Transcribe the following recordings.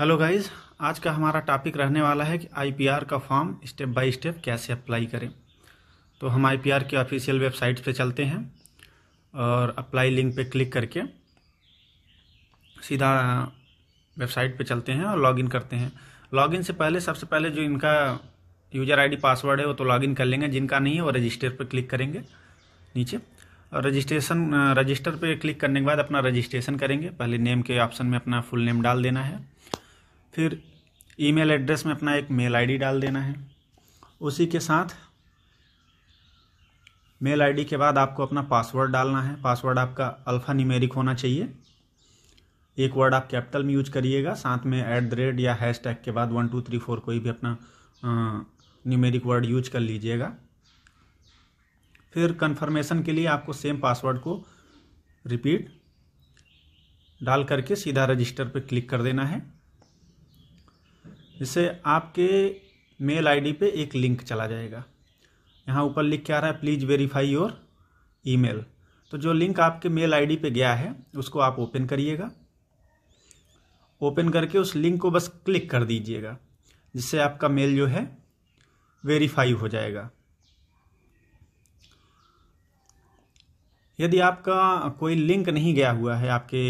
hello guys आज का हमारा टॉपिक रहने वाला है कि आईपीआर का फॉर्म स्टेप बाय स्टेप कैसे अप्लाई करें तो हम आईपीआर के ऑफिशियल वेबसाइट पे चलते हैं और अप्लाई लिंक पे क्लिक करके सीधा वेबसाइट पे चलते हैं और लॉगिन करते हैं लॉगिन से पहले सबसे पहले जो इनका यूजर आईडी पासवर्ड है वो तो लॉगिन कर लेंगे जिनका नहीं है वो रजिस्टर पर क्लिक करेंगे नीचे और रजिस्ट्रेशन रजिस्टर पर क्लिक करने के बाद अपना रजिस्ट्रेशन करेंगे पहले नेम के ऑप्शन में अपना फुल नेम डाल देना है फिर ईमेल एड्रेस में अपना एक मेल आईडी डाल देना है उसी के साथ मेल आईडी के बाद आपको अपना पासवर्ड डालना है पासवर्ड आपका अल्फ़ा न्यूमेरिक होना चाहिए एक वर्ड आप कैपिटल में यूज करिएगा साथ में एट द रेट या हैश टैग के बाद वन टू थ्री फोर कोई भी अपना न्यूमेरिक वर्ड यूज कर लीजिएगा फिर कंफर्मेशन के लिए आपको सेम पासवर्ड को रिपीट डाल करके सीधा रजिस्टर पर क्लिक कर देना है जिससे आपके मेल आईडी पे एक लिंक चला जाएगा यहाँ ऊपर लिख के आ रहा है प्लीज़ वेरीफाई योर ईमेल तो जो लिंक आपके मेल आईडी पे गया है उसको आप ओपन करिएगा ओपन करके उस लिंक को बस क्लिक कर दीजिएगा जिससे आपका मेल जो है वेरीफाई हो जाएगा यदि आपका कोई लिंक नहीं गया हुआ है आपके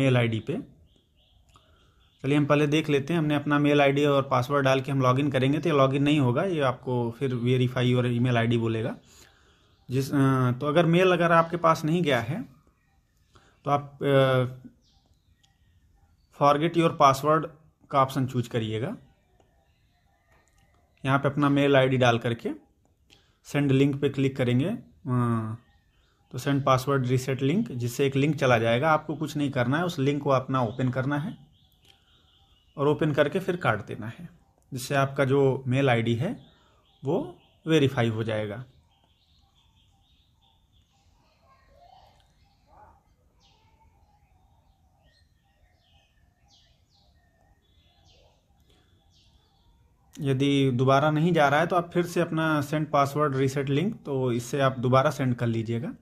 मेल आईडी पे चलिए हम पहले देख लेते हैं हमने अपना मेल आईडी और पासवर्ड डाल के हम लॉगिन करेंगे तो ये लॉगिन नहीं होगा ये आपको फिर वेरीफाई और ईमेल आईडी बोलेगा जिस तो अगर मेल अगर आपके पास नहीं गया है तो आप फॉरगेट योर पासवर्ड का ऑप्शन चूज करिएगा यहाँ पे अपना मेल आईडी डाल करके सेंड लिंक पे क्लिक करेंगे तो सेंड पासवर्ड रीसेट लिंक जिससे एक लिंक चला जाएगा आपको कुछ नहीं करना है उस लिंक को अपना ओपन करना है और ओपन करके फिर काट देना है जिससे आपका जो मेल आईडी है वो वेरीफाई हो जाएगा यदि दोबारा नहीं जा रहा है तो आप फिर से अपना सेंड पासवर्ड रीसेट लिंक तो इससे आप दोबारा सेंड कर लीजिएगा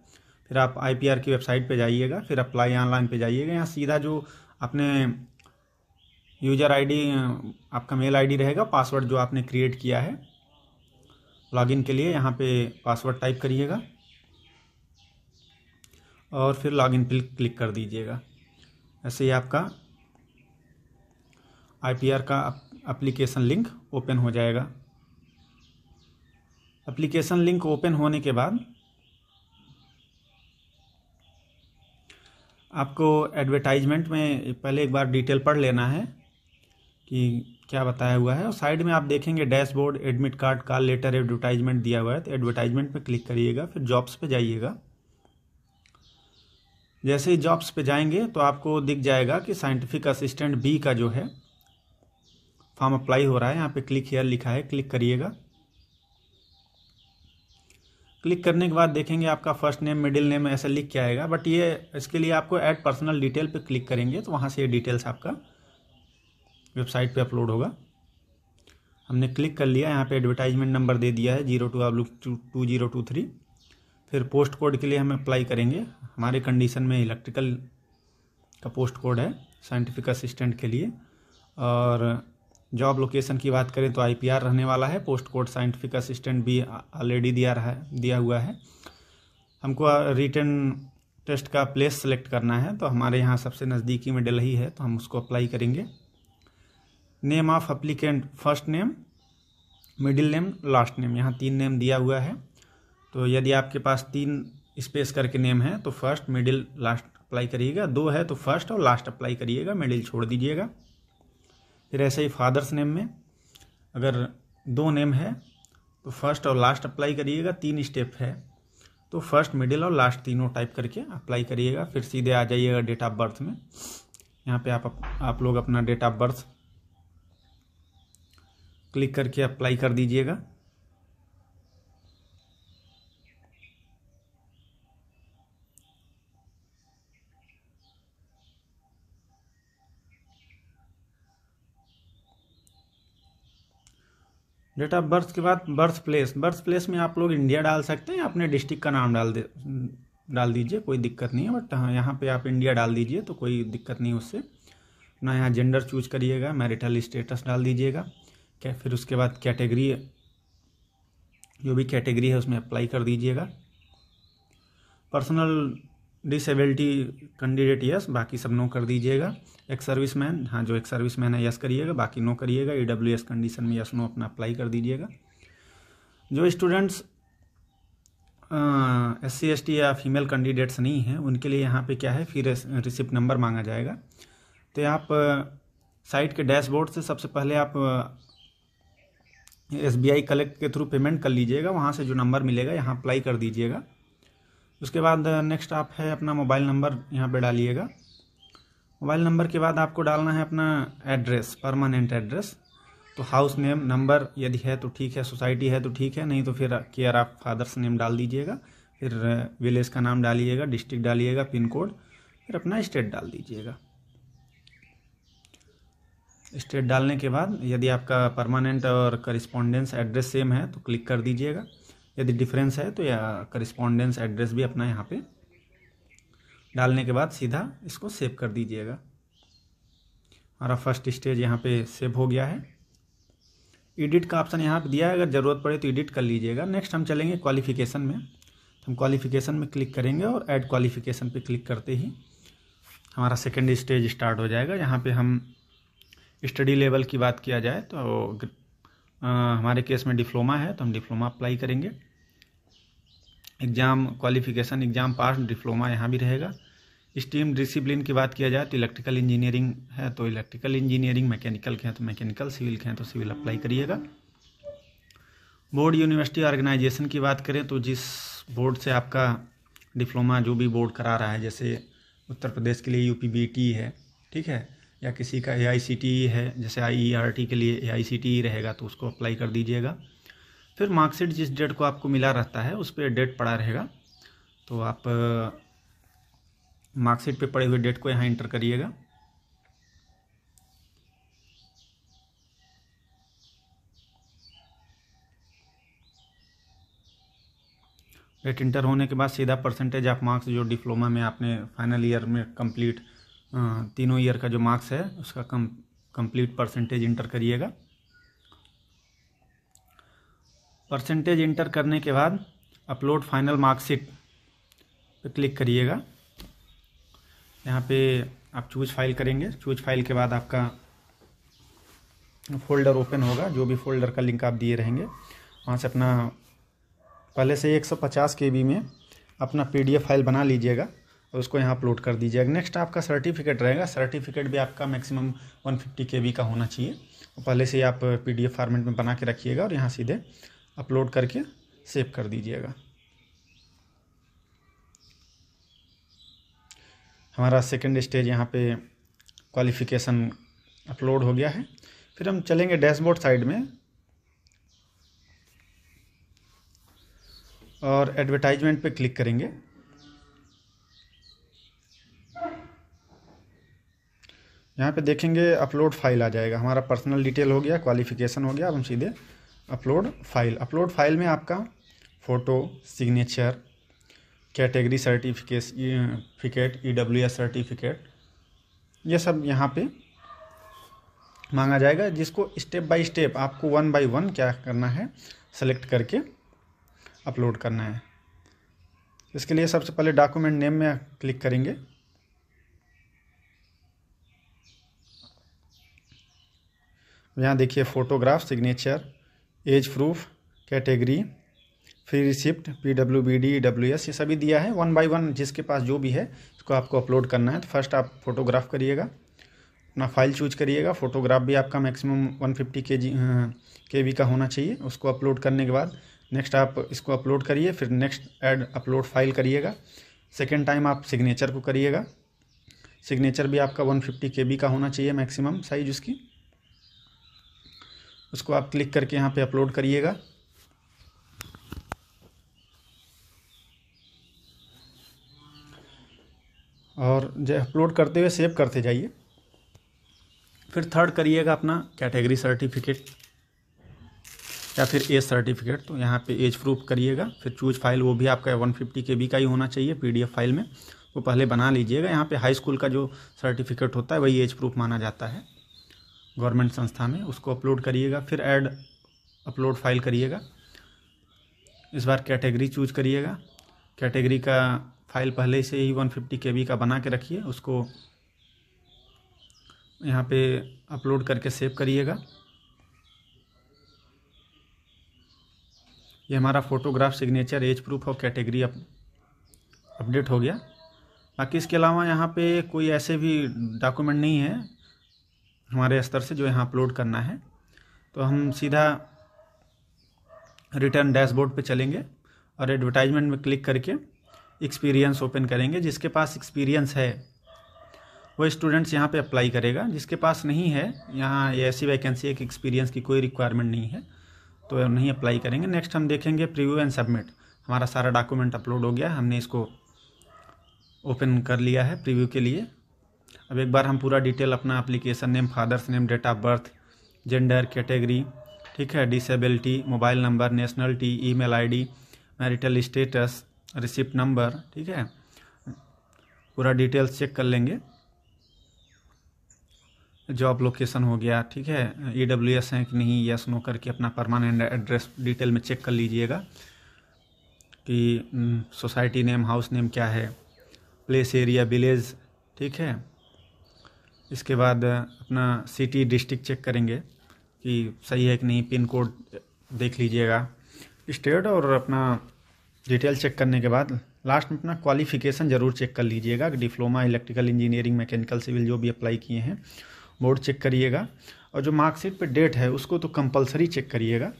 फिर आप आईपीआर की वेबसाइट पे जाइएगा फिर अप्लाई ऑनलाइन पे जाइएगा यहाँ सीधा जो अपने यूजर आईडी आपका मेल आईडी रहेगा पासवर्ड जो आपने क्रिएट किया है लॉगिन के लिए यहाँ पे पासवर्ड टाइप करिएगा और फिर लॉगिन पे क्लिक कर दीजिएगा ऐसे ही आपका आईपीआर का एप्लीकेशन लिंक ओपन हो जाएगा एप्लीकेशन लिंक ओपन होने के बाद आपको एडवर्टाइजमेंट में पहले एक बार डिटेल पढ़ लेना है कि क्या बताया हुआ है और साइड में आप देखेंगे डैशबोर्ड एडमिट कार्ड का लेटर एडवर्टाइजमेंट दिया हुआ है तो एडवर्टाइजमेंट पे क्लिक करिएगा फिर जॉब्स पे जाइएगा जैसे ही जॉब्स पे जाएंगे तो आपको दिख जाएगा कि साइंटिफिक असिस्टेंट बी का जो है फॉर्म अप्लाई हो रहा है यहाँ पे क्लिक हेयर लिखा है क्लिक करिएगा क्लिक करने के बाद देखेंगे आपका फर्स्ट नेम मिडिल नेम ऐसा लिख के आएगा बट ये इसके लिए आपको एड पर्सनल डिटेल पर क्लिक करेंगे तो वहाँ से ये डिटेल्स आपका वेबसाइट पे अपलोड होगा हमने क्लिक कर लिया यहाँ पे एडवर्टाइजमेंट नंबर दे दिया है जीरो टू आब्लू टू जीरो टू थ्री फिर पोस्ट कोड के लिए हम अप्लाई करेंगे हमारे कंडीशन में इलेक्ट्रिकल का पोस्ट कोड है साइंटिफिक असिस्टेंट के लिए और जॉब लोकेशन की बात करें तो आईपीआर रहने वाला है पोस्ट कोड साइंटिफिक असिस्टेंट भी ऑलरेडी दिया रहा है दिया हुआ है हमको रिटर्न टेस्ट का प्लेस सेलेक्ट करना है तो हमारे यहाँ सबसे नज़दीकी में डेल्ही है तो हम उसको अप्लाई करेंगे name of applicant first name middle name last name यहाँ तीन नेम दिया हुआ है तो यदि आपके पास तीन स्पेस करके नेम है तो फर्स्ट मिडिल लास्ट अप्लाई करिएगा दो है तो फर्स्ट और लास्ट अप्लाई करिएगा मिडिल छोड़ दीजिएगा फिर ऐसे ही फादर्स नेम में अगर दो नेम है तो फर्स्ट और लास्ट अप्लाई करिएगा तीन स्टेप है तो फर्स्ट मिडिल और लास्ट तीनों टाइप करके अप्लाई करिएगा फिर सीधे आ जाइएगा डेट ऑफ बर्थ में यहाँ पे आप आप लोग अपना डेट ऑफ बर्थ क्लिक करके अप्लाई कर दीजिएगा डेट ऑफ बर्थ के बाद बर्थ प्लेस बर्थ प्लेस में आप लोग इंडिया डाल सकते हैं अपने डिस्ट्रिक्ट का नाम डाल दे डाल दीजिए कोई दिक्कत नहीं है बट हाँ यहाँ पे आप इंडिया डाल दीजिए तो कोई दिक्कत नहीं उससे ना यहाँ जेंडर चूज करिएगा मैरिटल स्टेटस डाल दीजिएगा क्या फिर उसके बाद कैटेगरी जो भी कैटेगरी है उसमें अप्लाई कर दीजिएगा पर्सनल डिसेबिलिटी कैंडिडेट यस बाकी सब नो कर दीजिएगा एक सर्विस मैन हाँ जो एक सर्विस मैन है यस करिएगा बाकी नो करिएगा ई डब्ल्यू एस कंडीशन में यस नो अपना अप्लाई कर दीजिएगा जो students S C S T या फीमेल कैंडिडेट्स नहीं हैं उनके लिए यहाँ पे क्या है फिर रिसिप्ट नंबर मांगा जाएगा तो आप साइट के डैशबोर्ड से सबसे पहले आप एस बी आई कलेक्ट के थ्रू पेमेंट कर लीजिएगा वहाँ से जो नंबर मिलेगा यहाँ अप्लाई कर दीजिएगा उसके बाद नेक्स्ट uh, आप है अपना मोबाइल नंबर यहाँ पे डालिएगा मोबाइल नंबर के बाद आपको डालना है अपना एड्रेस परमानेंट एड्रेस तो हाउस नेम नंबर यदि है तो ठीक है सोसाइटी है तो ठीक है नहीं तो फिर केयर ऑफ फादर्स नेम डाल दीजिएगा फिर uh, विलेज का नाम डालिएगा डिस्ट्रिक्ट डालिएगा पिन कोड फिर अपना स्टेट डाल दीजिएगा स्टेट डालने के बाद यदि आपका परमानेंट और करिस्पॉन्डेंस एड्रेस सेम है तो क्लिक कर दीजिएगा यदि डिफरेंस है तो या करिस्पॉन्डेंस एड्रेस भी अपना यहाँ पे डालने के बाद सीधा इसको सेव कर दीजिएगा हमारा फर्स्ट स्टेज यहाँ पे सेव हो गया है एडिट का ऑप्शन यहाँ पे दिया है अगर ज़रूरत पड़े तो एडिट कर लीजिएगा नेक्स्ट हम चलेंगे क्वालिफिकेशन में हम क्वालिफिकेशन में क्लिक करेंगे और एड क्वालिफिकेशन पर क्लिक करते ही हमारा सेकेंड स्टेज स्टार्ट हो जाएगा यहाँ पर हम स्टडी लेवल की बात किया जाए तो आ, हमारे केस में डिप्लोमा है तो हम डिप्लोमा अप्लाई करेंगे exam qualification exam pass diploma यहाँ भी रहेगा स्टीम डिसिप्लिन की बात किया जाए तो इलेक्ट्रिकल इंजीनियरिंग है तो इलेक्ट्रिकल इंजीनियरिंग मैकेनिकल के हैं तो मैकेनिकल सिविल के हैं तो सिविल अप्लाई करिएगा बोर्ड यूनिवर्सिटी ऑर्गेनाइजेशन की बात करें तो जिस बोर्ड से आपका डिप्लोमा जो भी बोर्ड करा रहा है जैसे उत्तर प्रदेश के लिए यू है ठीक है या किसी का ए है जैसे आई e के लिए ए रहेगा तो उसको अप्लाई कर दीजिएगा फिर मार्कशीट जिस डेट को आपको मिला रहता है उस पर डेट पड़ा रहेगा तो आप मार्कशीट पे पड़े हुए डेट को यहाँ इंटर करिएगा डेट इंटर होने के बाद सीधा परसेंटेज ऑफ मार्क्स जो डिप्लोमा में आपने फाइनल ईयर में कंप्लीट तीनों ईयर का जो मार्क्स है उसका कम कंप्लीट परसेंटेज इंटर करिएगा परसेंटेज इंटर करने के बाद अपलोड फाइनल मार्कशीट पे क्लिक करिएगा यहाँ पे आप चूज फाइल करेंगे चूज फाइल के बाद आपका फोल्डर ओपन होगा जो भी फोल्डर का लिंक आप दिए रहेंगे वहाँ से अपना पहले से 150 सौ में अपना पीडीएफ फाइल बना लीजिएगा और तो उसको यहाँ अपलोड कर दीजिएगा नेक्स्ट आपका सर्टिफिकेट रहेगा सर्टिफिकेट भी आपका मैक्सिमम 150 के का होना चाहिए और तो पहले से ही आप पी फॉर्मेट में बना के रखिएगा और यहाँ सीधे अपलोड करके सेव कर दीजिएगा हमारा सेकेंड स्टेज यहाँ पे क्वालिफिकेशन अपलोड हो गया है फिर हम चलेंगे डैशबोर्ड साइड में और एडवर्टाइजमेंट पे क्लिक करेंगे यहाँ पे देखेंगे अपलोड फाइल आ जाएगा हमारा पर्सनल डिटेल हो गया क्वालिफिकेशन हो गया अब हम सीधे अपलोड फाइल अपलोड फाइल में आपका photo signature category certificate E W S certificate ये सब यहाँ पे मांगा जाएगा जिसको स्टेप बाय स्टेप आपको वन बाय वन क्या करना है सेलेक्ट करके अपलोड करना है इसके लिए सबसे पहले डॉक्यूमेंट नेम में क्लिक करेंगे यहाँ देखिए photograph signature age proof category fee receipt P W B D W S ये सभी दिया है वन बाय वन जिसके पास जो भी है इसको आपको अपलोड करना है तो फर्स्ट आप फोटोग्राफ करिएगा अपना फाइल चूज करिएगा फोटोग्राफ भी आपका मैक्सिमम 150 फिफ्टी के जी के वी का होना चाहिए उसको अपलोड करने के बाद नेक्स्ट आप इसको अपलोड करिए फिर नेक्स्ट एड अपलोड फाइल करिएगा सेकेंड टाइम आप सिग्नेचर को करिएगा सिग्नेचर भी आपका वन फिफ्टी के बी का होना चाहिए मैक्सिमम साइज उसकी उसको आप क्लिक करके यहाँ पे अपलोड करिएगा और जो अपलोड करते हुए सेव करते जाइए फिर थर्ड करिएगा अपना कैटेगरी सर्टिफिकेट या फिर एज सर्टिफिकेट तो यहाँ पे एज प्रूफ करिएगा फिर चूज फाइल वो भी आपका वन फिफ्टी के बी का ही होना चाहिए पीडीएफ फाइल में वो पहले बना लीजिएगा यहाँ पे हाई स्कूल का जो सर्टिफिकेट होता है वही एज प्रूफ माना जाता है गवर्नमेंट संस्था में उसको अपलोड करिएगा फिर ऐड अपलोड फाइल करिएगा इस बार कैटेगरी चूज करिएगा कैटेगरी का फाइल पहले से ही 150 फिफ्टी का बना के रखिए उसको यहाँ पे अपलोड करके सेव करिएगा ये हमारा फोटोग्राफ सिग्नेचर एज प्रूफ और कैटेगरी अप, अपडेट हो गया बाकी इसके अलावा यहाँ पे कोई ऐसे भी डॉक्यूमेंट नहीं है हमारे स्तर से जो यहाँ अपलोड करना है तो हम सीधा रिटर्न डैशबोर्ड पे चलेंगे और एडवर्टाइजमेंट में क्लिक करके एक्सपीरियंस ओपन करेंगे जिसके पास एक्सपीरियंस है वो स्टूडेंट्स यहाँ पे अप्लाई करेगा जिसके पास नहीं है यहाँ ऐसी वैकेंसी है कि एक्सपीरियंस की कोई रिक्वायरमेंट नहीं है तो नहीं अप्लाई करेंगे नेक्स्ट हम देखेंगे प्रिव्यू एंड सबमिट हमारा सारा डॉक्यूमेंट अपलोड हो गया हमने इसको ओपन कर लिया है प्रिव्यू के लिए अब एक बार हम पूरा डिटेल अपना application name father's name date of birth gender category ठीक है disability mobile number nationality email ID marital status receipt number ठीक है पूरा डिटेल्स चेक कर लेंगे जॉब लोकेशन हो गया ठीक है ई डब्ल्यू एस है कि नहीं यस नो करके अपना परमानेंट एड्रेस डिटेल में चेक कर लीजिएगा कि सोसाइटी नेम हाउस नेम क्या है प्लेस एरिया विलेज ठीक है इसके बाद अपना सिटी डिस्ट्रिक्ट चेक करेंगे कि सही है कि नहीं पिन कोड देख लीजिएगा स्टेट और अपना डिटेल चेक करने के बाद लास्ट में अपना क्वालिफिकेशन ज़रूर चेक कर लीजिएगा कि diploma electrical engineering mechanical civil जो भी अप्लाई किए हैं बोर्ड चेक करिएगा और जो मार्कशीट पे डेट है उसको तो कंपलसरी चेक करिएगा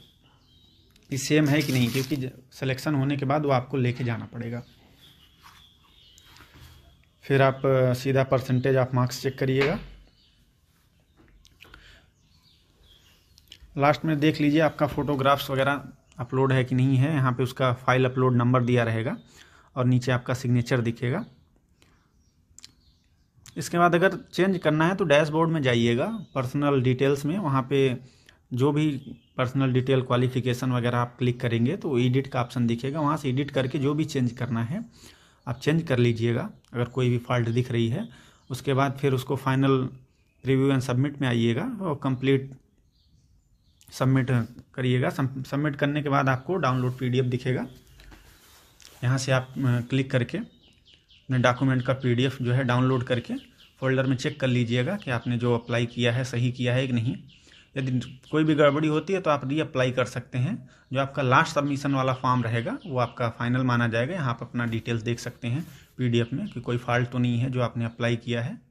कि सेम है कि नहीं क्योंकि सिलेक्शन होने के बाद वो आपको लेके जाना पड़ेगा फिर आप सीधा परसेंटेज ऑफ मार्क्स चेक करिएगा लास्ट में देख लीजिए आपका फ़ोटोग्राफ्स वगैरह अपलोड है कि नहीं है यहाँ पे उसका फाइल अपलोड नंबर दिया रहेगा और नीचे आपका सिग्नेचर दिखेगा इसके बाद अगर चेंज करना है तो डैशबोर्ड में जाइएगा पर्सनल डिटेल्स में वहाँ पे जो भी पर्सनल डिटेल क्वालिफिकेशन वगैरह आप क्लिक करेंगे तो एडिट का ऑप्शन दिखेगा वहाँ से एडिट करके जो भी चेंज करना है आप चेंज कर लीजिएगा अगर कोई भी फॉल्ट दिख रही है उसके बाद फिर उसको फाइनल रिव्यू एंड सबमिट में आइएगा और कंप्लीट सबमिट करिएगा सबमिट करने के बाद आपको डाउनलोड पीडीएफ दिखेगा यहाँ से आप क्लिक करके अपने डॉक्यूमेंट का पीडीएफ जो है डाउनलोड करके फोल्डर में चेक कर लीजिएगा कि आपने जो अप्लाई किया है सही किया है कि नहीं यदि कोई भी गड़बड़ी होती है तो आप रीअप्लाई कर सकते हैं जो आपका लास्ट सबमिशन वाला फॉर्म रहेगा वो आपका फाइनल माना जाएगा यहाँ आप अपना डिटेल्स देख सकते हैं पीडीएफ में कि कोई फॉल्ट तो नहीं है जो आपने अप्लाई किया है